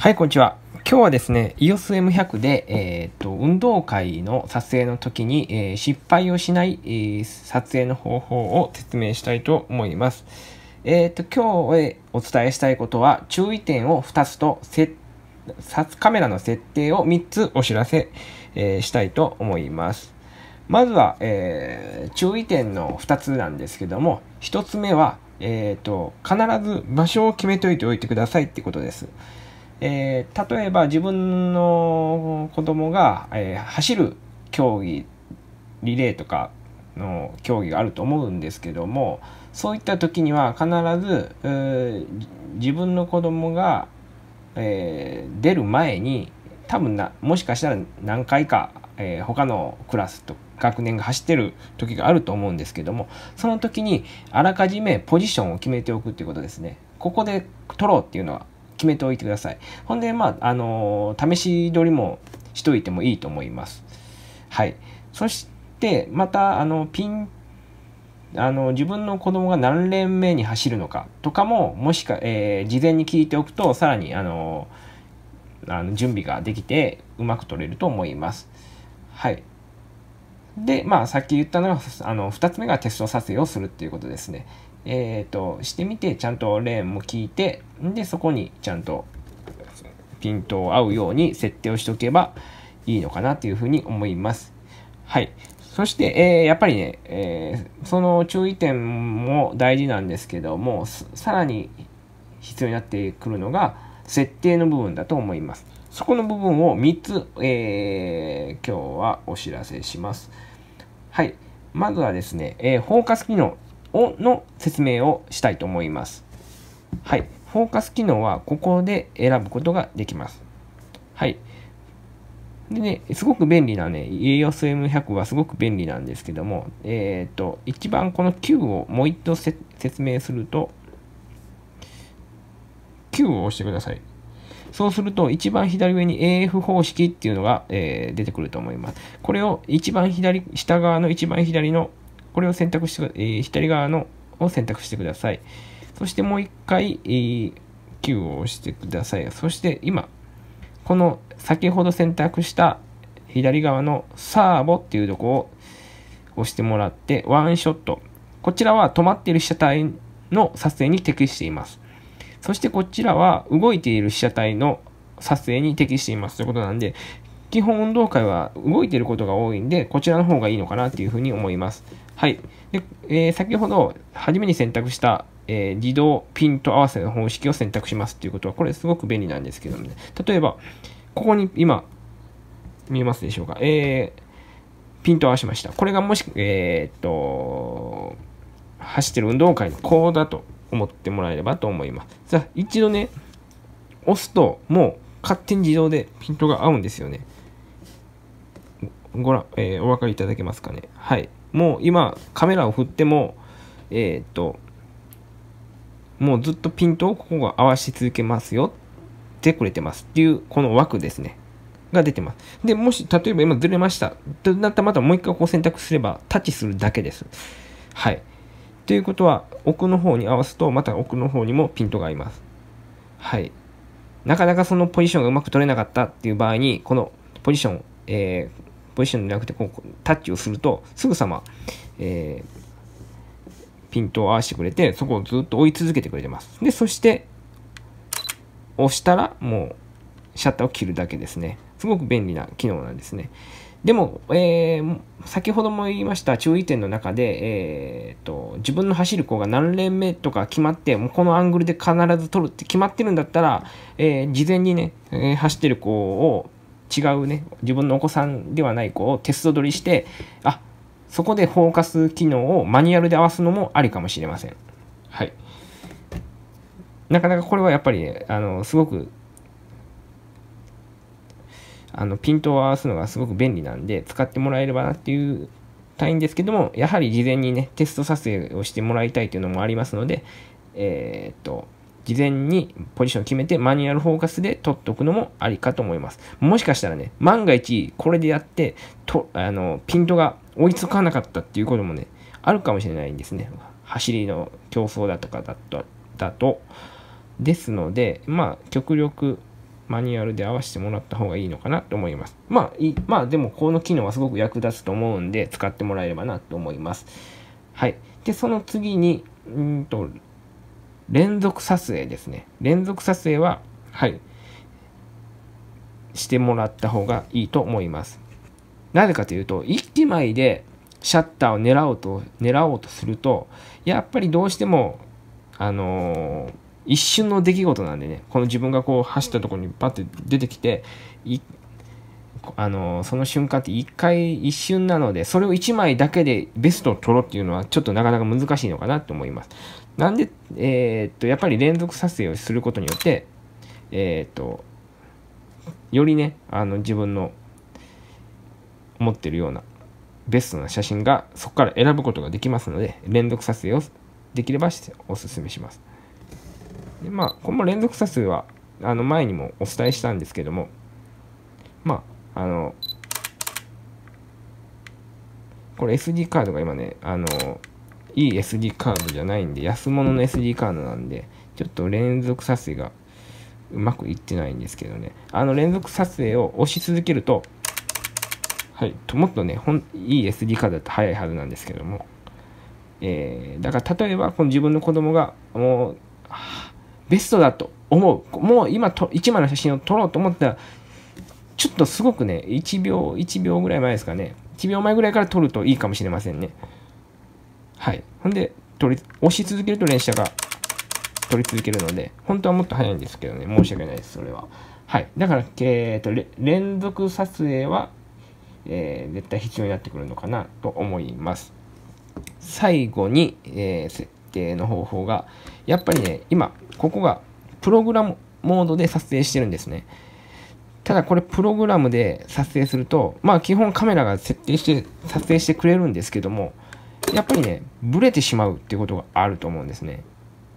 はい、こんにちは。今日はですね、EOSM100 で、えー、っと、運動会の撮影の時に、えー、失敗をしない、えー、撮影の方法を説明したいと思います。えっと、今日、えお伝えしたいことは、注意点を2つと、カメラの設定を3つお知らせ、えしたいと思います。まずは、え注意点の2つなんですけども、1つ目は、えっと、必ず場所を決めといておいてくださいってことです。えー、例えば自分の子供が、えー、走る競技リレーとかの競技があると思うんですけどもそういった時には必ず、えー、自分の子供が、えー、出る前に多分なもしかしたら何回か、えー、他のクラスと学年が走ってる時があると思うんですけどもその時にあらかじめポジションを決めておくっていうことですね。ここで取ろうっていうのは決めておいてください。ほんで、まあ、あの試し撮りもしといてもいいと思います。はい。そして、また、あの、ピン、あの、自分の子供が何連目に走るのかとかも、もしか、えー、事前に聞いておくと、さらに、あの、あの準備ができて、うまく取れると思います。はい。で、まあ、さっき言ったのが、あの、2つ目がテスト撮影をするっていうことですね。えっ、ー、と、してみて、ちゃんとレーンも聞いて、で、そこにちゃんとピントを合うように設定をしておけばいいのかなというふうに思います。はい。そして、えー、やっぱりね、えー、その注意点も大事なんですけども、さらに必要になってくるのが、設定の部分だと思います。そこの部分を3つ、えー、今日はお知らせします。はい。まずはですね、えー、フォーカス機能をの説明をしたいと思います。はい。フォーカス機能はここで選ぶことができます。はい。でね、すごく便利なね、EOSM100 はすごく便利なんですけども、えっ、ー、と、一番この Q をもう一度説明すると、Q を押してください。そうすると、一番左上に AF 方式っていうのが、えー、出てくると思います。これを一番左、下側の一番左のこれを選択して、えー、左側のを選択してください。そしてもう一回、えー、Q を押してください。そして今、この先ほど選択した左側のサーボっていうとこを押してもらって、ワンショット。こちらは止まっている被写体の撮影に適しています。そしてこちらは動いている被写体の撮影に適していますということなんで、基本運動会は動いていることが多いんで、こちらの方がいいのかなっていうふうに思います。はいでえー、先ほど初めに選択した、えー、自動ピント合わせの方式を選択しますということはこれすごく便利なんですけどもね例えばここに今見えますでしょうか、えー、ピント合わせましたこれがもし、えっと走ってる運動会のこうだと思ってもらえればと思います。さあ、一度ね、押すと、もう勝手に自動でピントが合うんですよね。ご覧、えー、お分かりいただけますかね。はい。もう今カメラを振ってもえー、っともうずっとピントをここが合わし続けますよってくれてますっていうこの枠ですねが出てます。で、もし、例えば今ずれました。となったらまたもう一回こう選択すれば、タッチするだけです。はい。ということは、奥の方に合わすと、また奥の方にもピントが合います。はい。なかなかそのポジションがうまく取れなかったっていう場合に、このポジション、えー、ポジションじゃなくてこうタッチをするとすぐさま、えー、ピントを合わせてくれてそこをずっと追い続けてくれてますでそして押したらもうシャッターを切るだけですねすごく便利な機能なんですねでも、えー、先ほども言いました注意点の中で、えーと、と自分の走る子が何連目とか決まってもうこのアングルで必ず取るって決まってるんだったら、えー、事前にね、えー、走ってる子を違うね自分のお子さんではない子をテスト取りしてあそこでフォーカス機能をマニュアルで合わすのもありかもしれません。はい、なかなかこれはやっぱり、ね、あのすごくあのピントを合わすのがすごく便利なんで使ってもらえればなっていうたいんですけどもやはり事前にねテスト撮影をしてもらいたいというのもありますのでえー、っと事前にポジションを決めてマニュアルフォーカスで取っておくのもありかと思います。もしかしたらね、万が一これでやってとあのピントが追いつかなかったっていうこともね、あるかもしれないんですね。走りの競争だとかだと。だとですので、まあ、極力マニュアルで合わせてもらった方がいいのかなと思います。まあ、いまあ、でも、この機能はすごく役立つと思うんで、使ってもらえればなと思います。はい。で、その次に、うんと、連続撮影ですね。連続撮影は、はい、してもらった方がいいと思います。なぜかというと、1機枚でシャッターを狙おうと、狙おうとすると、やっぱりどうしても、あのー、一瞬の出来事なんでね、この自分がこう走ったところにバッて出てきて、あのその瞬間って一回一瞬なのでそれを1枚だけでベストを取ろうっていうのはちょっとなかなか難しいのかなと思います。なんで、えー、っとやっぱり連続撮影をすることによって、えー、っとよりねあの自分の思ってるようなベストな写真がそこから選ぶことができますので連続撮影をできればおすすめします。でまあこの連続撮影はあの前にもお伝えしたんですけどもまああの、これ SD カードが今ね、あの、いい SD カードじゃないんで、安物の SD カードなんで、ちょっと連続撮影がうまくいってないんですけどね。あの連続撮影を押し続けると、はい、ともっとね、ほんいい SD カードだと早いはずなんですけども。えー、だから例えばこの自分の子供がもう、ベストだと思う。もう今と、1枚の写真を撮ろうと思ったら、ちょっとすごくね、1秒、1秒ぐらい前ですかね。1秒前ぐらいから取るといいかもしれませんね。はい。ほんで、取り、押し続けると連射が取り続けるので、本当はもっと早いんですけどね、申し訳ないです、それは。はい。だから、えー、っと、連続撮影は、えー、絶対必要になってくるのかなと思います。最後に、えー、設定の方法が、やっぱりね、今、ここがプログラムモードで撮影してるんですね。ただこれプログラムで撮影すると、まあ基本カメラが設定して撮影してくれるんですけども、やっぱりね、ブレてしまうっていうことがあると思うんですね。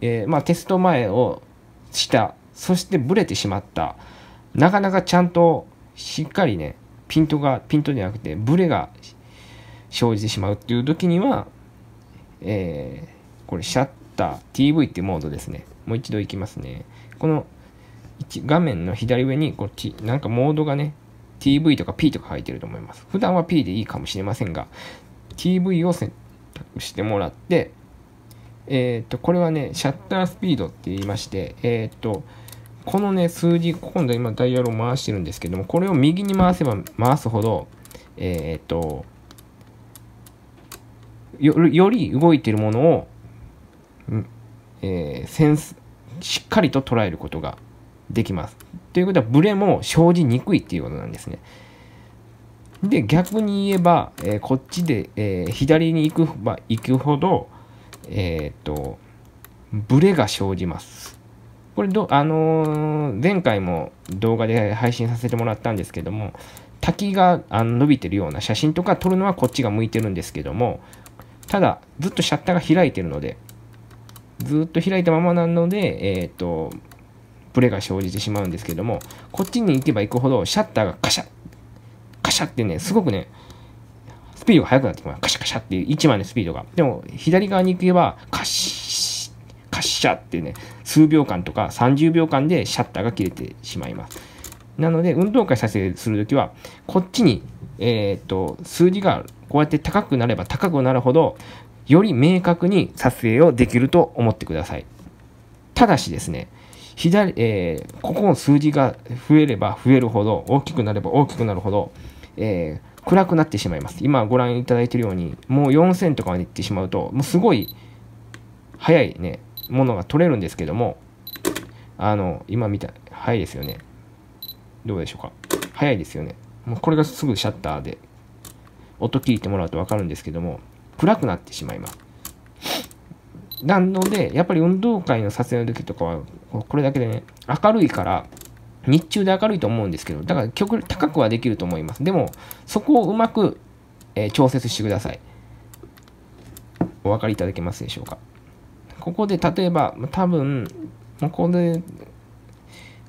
えー、まあテスト前をした、そしてブレてしまった、なかなかちゃんとしっかりね、ピントが、ピントじゃなくてブレが生じてしまうっていう時には、えー、これシャッター TV ってモードですね。もう一度いきますね。この画面の左上にこっち、なんかモードがね、TV とか P とか入ってると思います。普段は P でいいかもしれませんが、TV を選択してもらって、えっ、と、これはね、シャッタースピードって言いまして、えっ、と、このね、数字、今度今ダイヤルを回してるんですけども、これを右に回せば回すほど、えっ、とよ、より動いてるものを、えー、センス、しっかりと捉えることができます。ということは、ブレも生じにくいっていうことなんですね。で、逆に言えば、えー、こっちで、えー、左に行く,、まあ、行くほど、えっ、と、ブレが生じます。これど、あの前回も動画で配信させてもらったんですけども、滝があの伸びてるような写真とか撮るのはこっちが向いてるんですけども、ただ、ずっとシャッターが開いてるので、ずっと開いたままなので、えっ、と、ブレが生じてしまうんですけども、こっちに行けば行くほど、シャッターがカシャッ、カシャってね、すごくね、スピードが速くなってきます。カシャカシャっていう1枚のスピードが。でも、左側に行けば、カシッ、カシャってね、数秒間とか30秒間でシャッターが切れてしまいます。なので、運動会撮影するときは、こっちに、えー、っと、数字がこうやって高くなれば高くなるほど、より明確に撮影をできると思ってください。ただしですね、左、えー、ここの数字が増えれば増えるほど、大きくなれば大きくなるほど、えー、暗くなってしまいます。今ご覧いただいているように、もう4000とかまでいってしまうと、もうすごい早いね、ものが取れるんですけども、あの、今見た、早いですよね。どうでしょうか。早いですよね。もうこれがすぐシャッターで、音聞いてもらうと分かるんですけども、暗くなってしまいます。なので、やっぱり運動会の撮影の時とかは、これだけでね、明るいから、日中で明るいと思うんですけど、だから極高くはできると思います。でも、そこをうまく、えー、調節してください。お分かりいただけますでしょうか。ここで例えば、多分、ここで、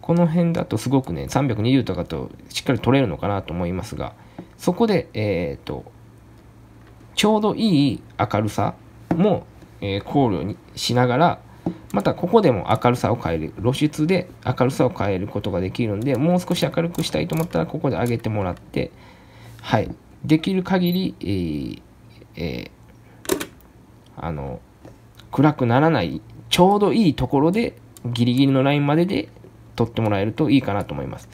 この辺だとすごくね、320とかとしっかり取れるのかなと思いますが、そこで、えっ、と、ちょうどいい明るさもえ考慮しながらまたここでも明るさを変える露出で明るさを変えることができるんでもう少し明るくしたいと思ったらここで上げてもらってはいできる限り、えーえー、あの暗くならないちょうどいいところでギリギリのラインまでで撮ってもらえるといいかなと思います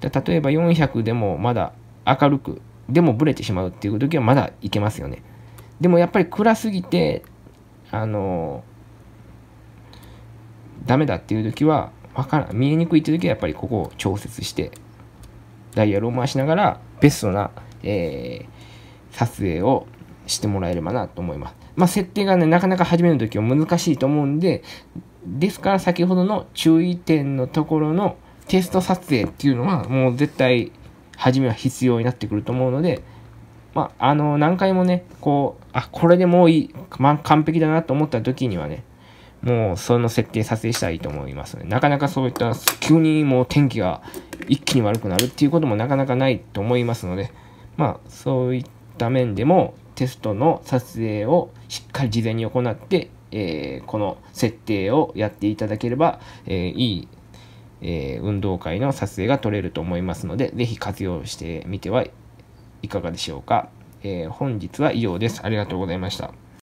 例えば400でもまだ明るくでもブレてしまうっていう時はまだいけますよねでもやっぱり暗すぎてあのダメだっていう時は分から見えにくいっていう時はやっぱりここを調節してダイヤルを回しながらベストな、えー、撮影をしてもらえればなと思います。まあ、設定がね、なかなか始めるときは難しいと思うんで、ですから先ほどの注意点のところのテスト撮影っていうのはもう絶対初めは必要になってくると思うので、まあ、あの、何回もね、こう、あ、これでもういい、ま完璧だなと思った時にはね、もうその設定撮影したらいいと思いますね。なかなかそういった急にもう天気が一気に悪くなるっていうこともなかなかないと思いますので、まあそういった面でもテストの撮影をしっかり事前に行って、えー、この設定をやっていただければ、えー、いい、えー、運動会の撮影が撮れると思いますので、是非活用してみてはいいかがでしょうか。えー、本日は以上です。ありがとうございました。